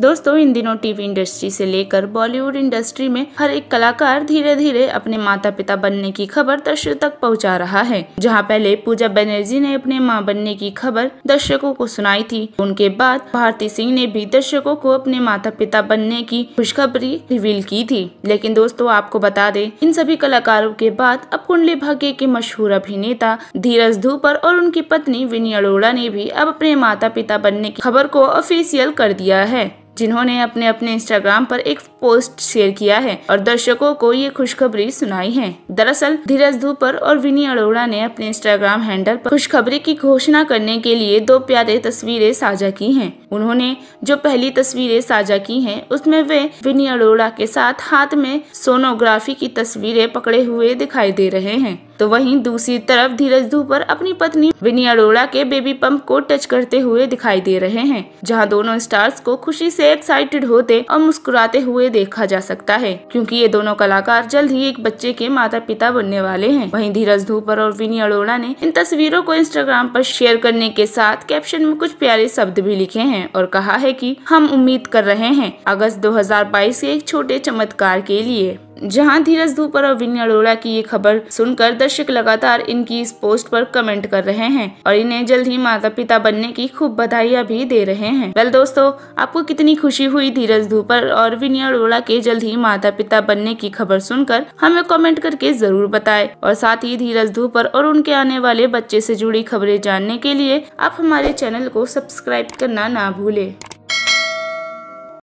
दोस्तों इन दिनों TV industry से लेकर बॉलीवुड इंडस्ट्री में हर एक कलाकार धीरे धीरे अपने माता पिता बनने की खबर दर्शकों तक पहुंचा रहा है जहां पहले पूजा बनर्जी ने अपने मां बनने की खबर दर्शकों को सुनाई थी उनके बाद भारती सिंह ने भी दर्शकों को अपने माता पिता बनने की खुशखबरी रिवील की थी लेकिन दोस्तों आपको बता दे इन सभी कलाकारों के बाद अब कुंडली भाग्य के मशहूर अभिनेता धीरज धूपर और उनकी पत्नी विनी अरोड़ा ने भी अब अपने माता पिता बनने की खबर को ऑफिशियल कर दिया है जिन्होंने अपने अपने इंस्टाग्राम पर एक पोस्ट शेयर किया है और दर्शकों को ये खुशखबरी सुनाई है दरअसल धीरज धूपर और विनी अरोड़ा ने अपने इंस्टाग्राम हैंडल पर खुशखबरी की घोषणा करने के लिए दो प्यारे तस्वीरें साझा की हैं। उन्होंने जो पहली तस्वीरें साझा की हैं, उसमें वे विनी अरोड़ा के साथ हाथ में सोनोग्राफी की तस्वीरें पकड़े हुए दिखाई दे रहे हैं तो वहीं दूसरी तरफ धीरज धूपर अपनी पत्नी विनी अरोड़ा के बेबी पंप को टच करते हुए दिखाई दे रहे हैं जहां दोनों स्टार्स को खुशी से एक्साइटेड होते और मुस्कुराते हुए देखा जा सकता है क्योंकि ये दोनों कलाकार जल्द ही एक बच्चे के माता पिता बनने वाले हैं वहीं धीरज धूपर और विनी अरोड़ा ने इन तस्वीरों को इंस्टाग्राम पर शेयर करने के साथ कैप्शन में कुछ प्यारे शब्द भी लिखे है और कहा है की हम उम्मीद कर रहे हैं अगस्त दो के एक छोटे चमत्कार के लिए जहां धीरज धूपर और विनी अरोड़ा की ये खबर सुनकर दर्शक लगातार इनकी इस पोस्ट पर कमेंट कर रहे हैं और इन्हें जल्द ही माता पिता बनने की खूब बधाइयां भी दे रहे हैं वेल दोस्तों आपको कितनी खुशी हुई धीरज धूपर और विनी अरोड़ा के जल्द ही माता पिता बनने की खबर सुनकर हमें कमेंट करके जरूर बताए और साथ ही धीरज धूपर और उनके आने वाले बच्चे ऐसी जुड़ी खबरें जानने के लिए आप हमारे चैनल को सब्सक्राइब करना ना भूले